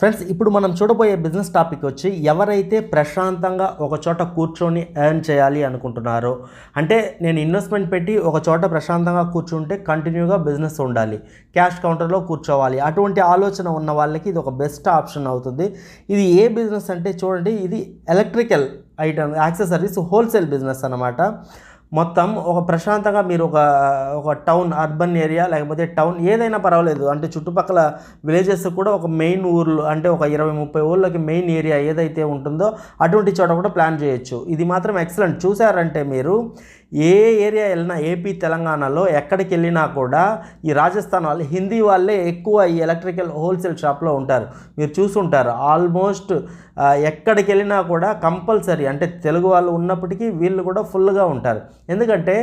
friends ఇప్పుడు మనం చూడబోయే బిజినెస్ టాపిక్ వచ్చి ఎవరైతే ప్రశాంతంగా ఒక చోట కూర్చొని ఎర్న్ చేయాలి అనుకుంటున్నారో అంటే నేను ఇన్వెస్ట్మెంట్ పెట్టి ఒక చోట ప్రశాంతంగా కూర్చుంటే కంటిన్యూగా బిజినెస్ ఉండాలి క్యాష్ కౌంటర్లో కూర్చోవాలి అటువంటి ఆలోచన ఉన్న వాళ్ళకి ఇది ఒక బెస్ట్ ఆప్షన్ అవుతుంది ఇది ఏ బిజినెస్ అంటే చూడండి ఇది electrical item accessories wholesale business అనమాట మొత్తం ఒక ప్రశాంతంగా మీరు ఒక ఒక టౌన్ అర్బన్ ఏరియా లేకపోతే టౌన్ ఏదైనా పర్వాలేదు అంటే చుట్టుపక్కల విలేజెస్ కూడా ఒక మెయిన్ ఊర్లు అంటే ఒక ఇరవై ముప్పై ఊళ్ళకి మెయిన్ ఏరియా ఏదైతే ఉంటుందో అటువంటి చోట కూడా ప్లాన్ చేయొచ్చు ఇది మాత్రం ఎక్సలెంట్ చూసారంటే మీరు ఏ ఏరియా వెళ్ళినా ఏపీ తెలంగాణలో ఎక్కడికి వెళ్ళినా కూడా ఈ రాజస్థాన్ వాళ్ళు హిందీ వాళ్ళే ఎక్కువ ఈ ఎలక్ట్రికల్ హోల్సేల్ షాప్లో ఉంటారు మీరు చూసుంటారు ఆల్మోస్ట్ ఎక్కడికి వెళ్ళినా కూడా కంపల్సరీ అంటే తెలుగు వాళ్ళు ఉన్నప్పటికీ వీళ్ళు కూడా ఫుల్గా ఉంటారు ఎందుకంటే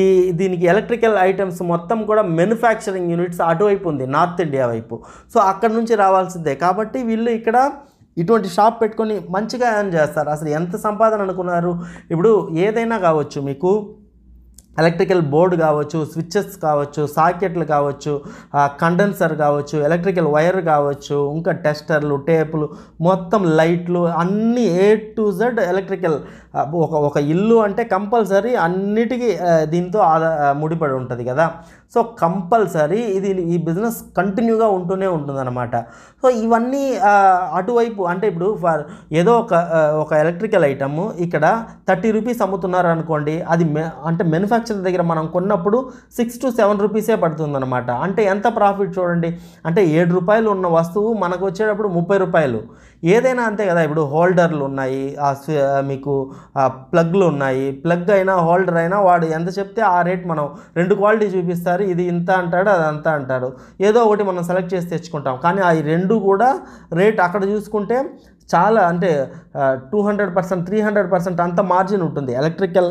ఈ దీనికి ఎలక్ట్రికల్ ఐటమ్స్ మొత్తం కూడా మ్యానుఫ్యాక్చరింగ్ యూనిట్స్ అటువైపు ఉంది నార్త్ ఇండియా వైపు సో అక్కడ నుంచి రావాల్సిందే కాబట్టి వీళ్ళు ఇక్కడ ఇటువంటి షాప్ పెట్టుకొని మంచిగా ఏం చేస్తారు అసలు ఎంత సంపాదన అనుకున్నారు ఇప్పుడు ఏదైనా కావచ్చు మీకు ఎలక్ట్రికల్ బోర్డు కావచ్చు స్విచ్చెస్ కావచ్చు సాకెట్లు కావచ్చు కండెన్సర్ కావచ్చు ఎలక్ట్రికల్ వైర్ కావచ్చు ఇంకా టెస్టర్లు టేపులు మొత్తం లైట్లు అన్నీ ఏ టు జెడ్ ఎలక్ట్రికల్ ఒక ఒక ఇల్లు అంటే కంపల్సరీ అన్నిటికీ దీంతో ముడిపడి ఉంటుంది కదా సో కంపల్సరీ ఇది ఈ బిజినెస్ కంటిన్యూగా ఉంటూనే ఉంటుందన్నమాట సో ఇవన్నీ అటువైపు అంటే ఇప్పుడు ఫర్ ఏదో ఒక ఒక ఎలక్ట్రికల్ ఐటమ్ ఇక్కడ థర్టీ రూపీస్ అమ్ముతున్నారు అనుకోండి అది అంటే మ్యానుఫ్యాక్చర్ దగ్గర మనం కొన్నప్పుడు సిక్స్ టు సెవెన్ రూపీసే పడుతుందన్నమాట అంటే ఎంత ప్రాఫిట్ చూడండి అంటే ఏడు రూపాయలు ఉన్న వస్తువు మనకు వచ్చేటప్పుడు ముప్పై రూపాయలు ఏదైనా అంతే కదా ఇప్పుడు హోల్డర్లు ఉన్నాయి మీకు ప్లగ్లు ఉన్నాయి ప్లగ్ అయినా హోల్డర్ అయినా వాడు ఎంత చెప్తే ఆ రేట్ మనం రెండు క్వాలిటీ చూపిస్తారు ఇది ఇంత అంటాడు అది అంత అంటాడు ఏదో ఒకటి మనం సెలెక్ట్ చేసి తెచ్చుకుంటాం కానీ ఆ రెండు కూడా రేట్ అక్కడ చూసుకుంటే చాలా అంటే two hundred percent three hundred percent అంత మార్జిన్ ఉంటుంది ఎలక్ట్రికల్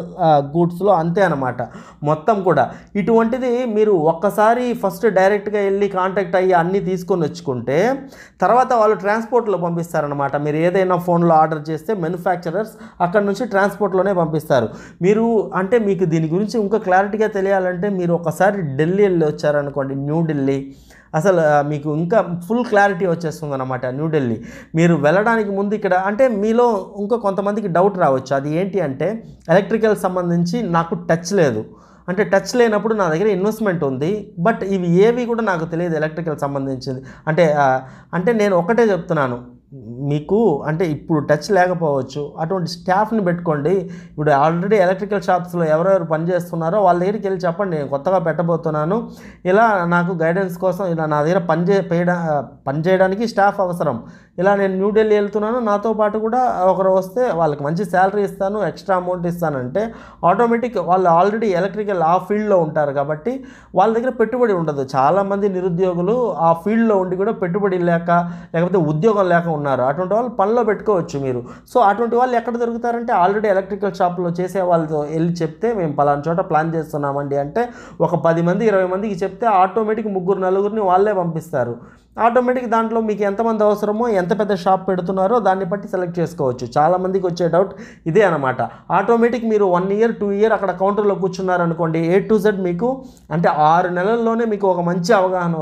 గూడ్స్లో అంతే అనమాట మొత్తం కూడా ఇటువంటిది మీరు ఒక్కసారి ఫస్ట్ డైరెక్ట్గా వెళ్ళి కాంటాక్ట్ అయ్యి అన్నీ తీసుకొని వచ్చుకుంటే తర్వాత వాళ్ళు ట్రాన్స్పోర్ట్లో పంపిస్తారనమాట మీరు ఏదైనా ఫోన్లో ఆర్డర్ చేస్తే మ్యానుఫ్యాక్చరర్స్ అక్కడ నుంచి ట్రాన్స్పోర్ట్లోనే పంపిస్తారు మీరు అంటే మీకు దీని గురించి ఇంకా క్లారిటీగా తెలియాలంటే మీరు ఒకసారి ఢిల్లీ వెళ్ళి వచ్చారనుకోండి న్యూఢిల్లీ అసలు మీకు ఇంకా ఫుల్ క్లారిటీ వచ్చేస్తుంది అనమాట న్యూఢిల్లీ మీరు వెళ్ళడానికి ముందు ఇక్కడ అంటే మీలో ఇంకా కొంతమందికి డౌట్ రావచ్చు అది ఏంటి అంటే ఎలక్ట్రికల్ సంబంధించి నాకు టచ్ లేదు అంటే టచ్ లేనప్పుడు నా దగ్గర ఇన్వెస్ట్మెంట్ ఉంది బట్ ఇవి ఏవి కూడా నాకు తెలియదు ఎలక్ట్రికల్ సంబంధించింది అంటే అంటే నేను ఒకటే చెప్తున్నాను మీకు అంటే ఇప్పుడు టచ్ లేకపోవచ్చు అటువంటి స్టాఫ్ని పెట్టుకోండి ఇప్పుడు ఆల్రెడీ ఎలక్ట్రికల్ షాప్స్లో ఎవరెవరు పనిచేస్తున్నారో వాళ్ళ దగ్గరికి వెళ్ళి చెప్పండి నేను కొత్తగా పెట్టబోతున్నాను ఇలా నాకు గైడెన్స్ కోసం ఇలా నా దగ్గర పనిచే పేయడా పనిచేయడానికి స్టాఫ్ అవసరం ఇలా నేను న్యూఢిల్లీ వెళ్తున్నాను నాతో పాటు కూడా ఒకరు వస్తే వాళ్ళకి మంచి శాలరీ ఇస్తాను ఎక్స్ట్రా అమౌంట్ ఇస్తానంటే ఆటోమేటిక్ వాళ్ళు ఆల్రెడీ ఎలక్ట్రికల్ ఆ ఫీల్డ్లో ఉంటారు కాబట్టి వాళ్ళ దగ్గర పెట్టుబడి ఉండదు చాలామంది నిరుద్యోగులు ఆ ఫీల్డ్లో ఉండి కూడా పెట్టుబడి లేక లేకపోతే ఉద్యోగం లేక ఉన్నారు అటువంటి వాళ్ళు పనిలో పెట్టుకోవచ్చు మీరు సో అటువంటి వాళ్ళు ఎక్కడ దొరుకుతారంటే ఆల్రెడీ ఎలక్ట్రికల్ షాప్లో చేసే వాళ్ళతో వెళ్ళి చెప్తే మేము పలానా చోట ప్లాన్ చేస్తున్నామండి అంటే ఒక పది మంది ఇరవై మందికి చెప్తే ఆటోమేటిక్ ముగ్గురు నలుగురిని వాళ్ళే పంపిస్తారు ఆటోమేటిక్ దాంట్లో మీకు ఎంతమంది అవసరమో ఎంత పెద్ద షాప్ పెడుతున్నారో దాన్ని బట్టి సెలెక్ట్ చేసుకోవచ్చు చాలామందికి వచ్చే డౌట్ ఇదే అనమాట ఆటోమేటిక్ మీరు వన్ ఇయర్ టూ ఇయర్ అక్కడ కౌంటర్లో కూర్చున్నారనుకోండి ఏ టు జెడ్ మీకు అంటే ఆరు నెలల్లోనే మీకు ఒక మంచి అవగాహన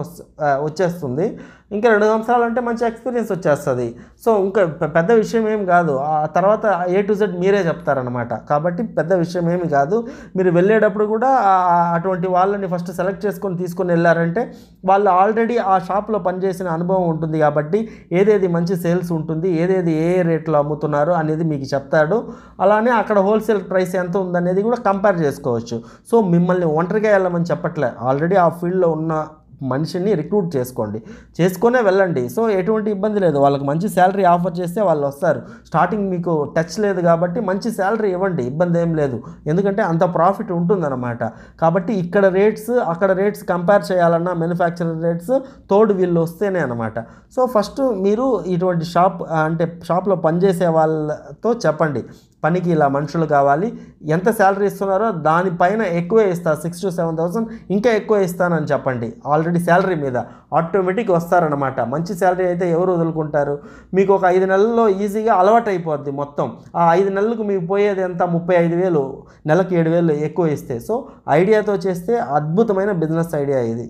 వచ్చేస్తుంది ఇంకా రెండు సంవత్సరాలు అంటే మంచి ఎక్స్పీరియన్స్ వచ్చేస్తుంది సో ఇంకా పెద్ద విషయం ఏమి కాదు ఆ తర్వాత ఏ టు జెడ్ మీరే చెప్తారనమాట కాబట్టి పెద్ద విషయం ఏమి కాదు మీరు వెళ్ళేటప్పుడు కూడా అటువంటి వాళ్ళని ఫస్ట్ సెలెక్ట్ చేసుకొని తీసుకొని వెళ్ళారంటే వాళ్ళు ఆల్రెడీ ఆ షాప్లో పనిచేసిన అనుభవం ఉంటుంది కాబట్టి ఏదేది మంచి సేల్స్ ఉంటుంది ఏదేది ఏ రేట్లో అమ్ముతున్నారు అనేది మీకు చెప్తాడు అలానే అక్కడ హోల్సేల్ ప్రైస్ ఎంత ఉందనేది కూడా కంపేర్ చేసుకోవచ్చు సో మిమ్మల్ని ఒంటరిగా వెళ్ళమని చెప్పట్లే ఆల్రెడీ ఆ ఫీల్డ్లో ఉన్న మనిషిని రిక్రూట్ చేసుకోండి చేసుకునే వెళ్ళండి సో ఎటువంటి ఇబ్బంది లేదు వాళ్ళకి మంచి శాలరీ ఆఫర్ చేస్తే వాళ్ళు వస్తారు స్టార్టింగ్ మీకు టచ్ లేదు కాబట్టి మంచి శాలరీ ఇవ్వండి ఇబ్బంది ఏం లేదు ఎందుకంటే అంత ప్రాఫిట్ ఉంటుందన్నమాట కాబట్టి ఇక్కడ రేట్స్ అక్కడ రేట్స్ కంపేర్ చేయాలన్నా మ్యానుఫ్యాక్చరర్ రేట్స్ తోడు వీళ్ళు వస్తేనే అనమాట సో ఫస్ట్ మీరు ఇటువంటి షాప్ అంటే షాప్లో పనిచేసే వాళ్ళతో చెప్పండి పనికి ఇలా మనుషులు కావాలి ఎంత శాలరీ ఇస్తున్నారో దానిపైన ఎక్కువ ఇస్తా సిక్స్ టు సెవెన్ థౌసండ్ ఇంకా ఎక్కువ ఇస్తానని చెప్పండి ఆల్రెడీ శాలరీ మీద ఆటోమేటిక్ వస్తారనమాట మంచి శాలరీ అయితే ఎవరు వదులుకుంటారు మీకు ఒక ఐదు నెలల్లో ఈజీగా అయిపోద్ది మొత్తం ఆ ఐదు నెలలకు మీకు పోయేది ఎంత ముప్పై ఐదు వేలు నెలకు ఏడు వేలు ఎక్కువ ఇస్తే సో ఐడియాతో చేస్తే అద్భుతమైన బిజినెస్ ఐడియా ఇది